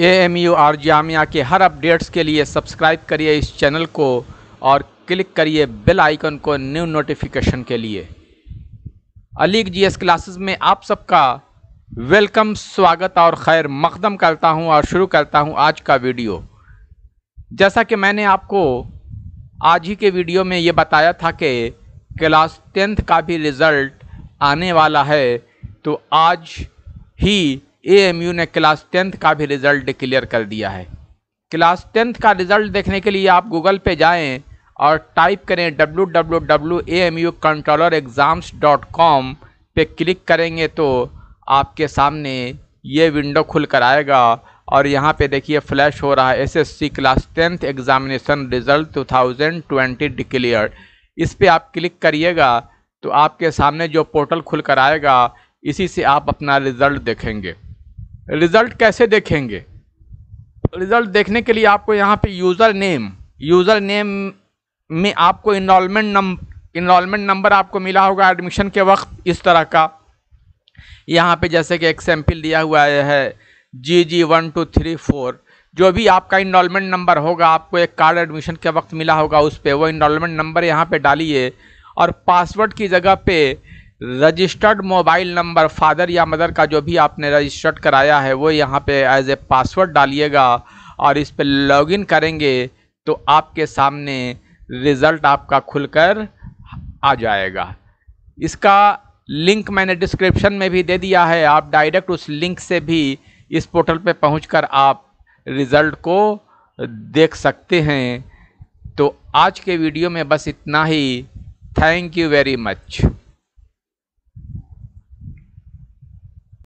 A M you और जामिया के हर updates के लिए सब्सक्राइब करिए इस चैनल को और क्लिक करिए बेल आइकन को न्यू नोटिफिकेशन के लिए अलीग जीएस क्लासेस में आप सबका वेलकम स्वागत और खैर मकदम करता हूं और शुरू करता हूं आज का वीडियो जैसा कि मैंने आपको आज ही के वीडियो में ये बताया था कि क्लास टेंथ का भी रिज़ल्ट आने वाला है तो आज ही एएमयू ने क्लास टेंथ का भी रिज़ल्ट डिक्लेयर कर दिया है क्लास टेंथ का रिज़ल्ट देखने के लिए आप गूगल पे जाएं और टाइप करें W W W A M U controller exams dot com पर क्लिक करेंगे तो आपके सामने ये विंडो खुल कर आएगा और यहाँ पे देखिए फ्लैश हो रहा है SSC class tenth examination result 2020 declare इस पर आप क्लिक करिएगा तो आपके सामने जो पोर्टल खुल कर आएगा इसी से आप अपना रिज़ल्ट देखेंगे रिजल्ट कैसे देखेंगे रिजल्ट देखने के लिए आपको यहाँ पे यूज़र नेम यूज़र नेम में आपको इनमेंट नंबर इनमेंट नंबर आपको मिला होगा एडमिशन के वक्त इस तरह का यहाँ पे जैसे कि एक सैम्पल दिया हुआ है G G one two three four जो भी आपका इनमेंट नंबर होगा आपको एक कार्ड एडमिशन के वक्त मिला होगा उस पर वो इनमेंट नंबर यहाँ पर डालिए और पासवर्ड की जगह पर रजिस्टर्ड मोबाइल नंबर फादर या मदर का जो भी आपने रजिस्टर्ड कराया है वो यहाँ पे एज ए पासवर्ड डालिएगा और इस पर लॉगिन करेंगे तो आपके सामने रिज़ल्ट आपका खुलकर आ जाएगा इसका लिंक मैंने डिस्क्रिप्शन में भी दे दिया है आप डायरेक्ट उस लिंक से भी इस पोर्टल पे पहुँच आप रिज़ल्ट को देख सकते हैं तो आज के वीडियो में बस इतना ही थैंक यू वेरी मच